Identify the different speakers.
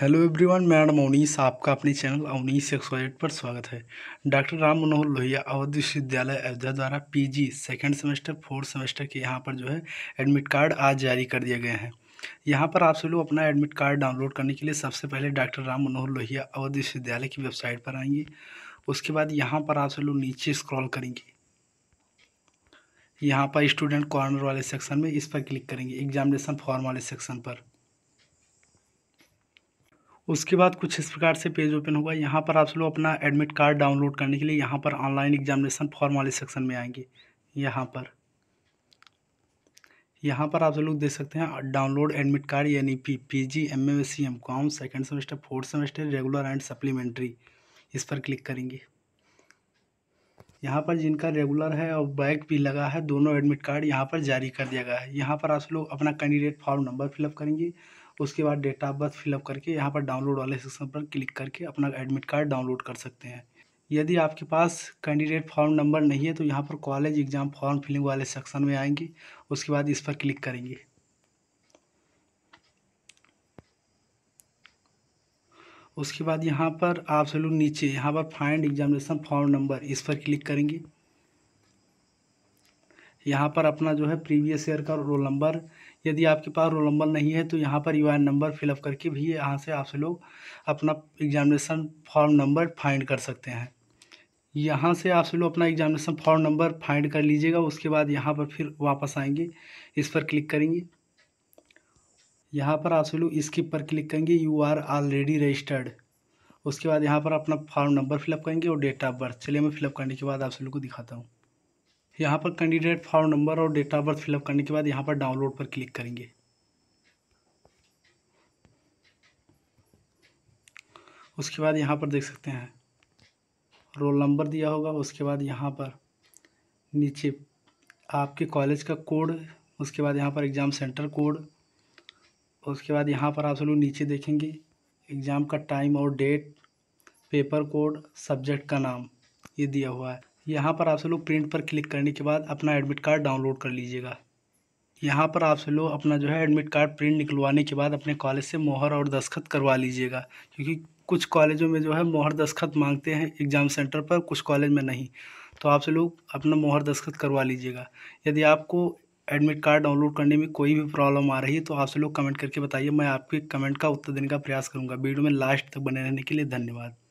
Speaker 1: hello everyone madam अवनीस आपका अपने channel अवनीस एक पर स्वागत है डॉक्टर राम मनोहर लोहिया अवध विश्वविद्यालय अयोध्या द्वारा PG second semester fourth semester के यहाँ पर जो है एडमिट कार्ड आज जारी कर दिए गए हैं यहाँ पर आप सभी लोग अपना एडमिट कार्ड डाउनलोड करने के लिए सबसे पहले डॉक्टर राम मनोहर लोहिया अवध विश्वविद्यालय की वेबसाइट पर आएंगे उसके बाद यहाँ पर आप सभी लोग नीचे स्क्रॉल करेंगे यहाँ पर स्टूडेंट कॉर्नर वाले सेक्शन में इस पर क्लिक करेंगे एग्जामिनेशन फॉर्म वाले सेक्शन पर उसके बाद कुछ इस प्रकार से पेज ओपन होगा यहाँ पर आप लोग अपना एडमिट कार्ड डाउनलोड करने के लिए यहाँ पर ऑनलाइन एग्जामिनेशन फॉर्म वाले सेक्शन में आएंगे यहाँ पर यहाँ पर आप लोग देख सकते हैं डाउनलोड एडमिट कार्ड यानी P P G M M C M com second semester fourth semester regular and supplementary इस पर क्लिक करेंगे यहाँ पर जिनका रेगुलर है और बैक भी लगा है दोनों एडमिट कार्ड यहाँ पर जारी कर दिया गया है यहाँ पर आप लोग अपना कैंडिडेट फॉर्म नंबर फिलअप करेंगे उसके बाद डेट ऑफ बर्थ फिलअप करके यहाँ पर डाउनलोड वाले सेक्शन पर क्लिक करके अपना एडमिट कार्ड डाउनलोड कर सकते हैं यदि आपके पास कैंडिडेट फॉर्म नंबर नहीं है तो यहाँ पर कॉलेज एग्ज़ाम फॉर्म फिलिंग वाले सेक्शन में आएंगे उसके बाद इस पर क्लिक करेंगे उसके बाद यहाँ पर आप सब लोग नीचे यहाँ पर फाइंड एग्जामिनेशन फॉर्म नंबर इस पर क्लिक करेंगे यहाँ पर अपना जो है प्रीवियस ईयर का रोल नंबर यदि आपके पास रोल नंबर नहीं है तो यहाँ पर यू नंबर फिलअप करके भी यहाँ से आप लोग अपना एग्जामिनेशन फॉर्म नंबर फाइंड कर सकते हैं यहाँ से आप लोग अपना एग्जामिनेशन फॉर्म नंबर फाइंड कर लीजिएगा उसके बाद यहाँ पर फिर वापस आएंगे इस पर क्लिक करेंगे यहाँ पर आप लोग स्किप पर क्लिक करेंगे यू आर ऑलरेडी रजिस्टर्ड उसके बाद यहाँ पर अपना फॉर्म नंबर फिलअप करेंगे और डेट ऑफ बर्थ चलिए मैं फिलअप करने के बाद आप लोग को दिखाता हूँ यहाँ पर कैंडिडेट फॉर्म नंबर और डेट ऑफ बर्थ फिलअप करने के बाद यहाँ पर डाउनलोड पर क्लिक करेंगे उसके बाद यहाँ पर देख सकते हैं रोल नंबर दिया होगा उसके बाद यहाँ पर नीचे आपके कॉलेज का कोड उसके बाद यहाँ पर एग्ज़ाम सेंटर कोड उसके बाद यहाँ पर आप सब लोग नीचे देखेंगे एग्ज़ाम का टाइम और डेट पेपर कोड सब्जेक्ट का नाम ये दिया हुआ है यहाँ पर आप सब लोग प्रिंट पर क्लिक करने के बाद अपना एडमिट कार्ड डाउनलोड कर लीजिएगा यहाँ पर आप सब लोग अपना जो है एडमिट कार्ड प्रिंट निकलवाने के बाद अपने कॉलेज से मोहर और दस्तखत करवा लीजिएगा क्योंकि कुछ कॉलेजों में जो है मोहर दस्तखत मांगते हैं एग्ज़ाम सेंटर पर कुछ कॉलेज में नहीं तो आप लोग अपना मोहर दस्तखत करवा लीजिएगा यदि आपको एडमिट कार्ड डाउनलोड करने में कोई भी प्रॉब्लम आ रही है तो आप लोग कमेंट करके बताइए मैं आपके कमेंट का उत्तर देने का प्रयास करूँगा वीडियो में लास्ट तक बने रहने के लिए धन्यवाद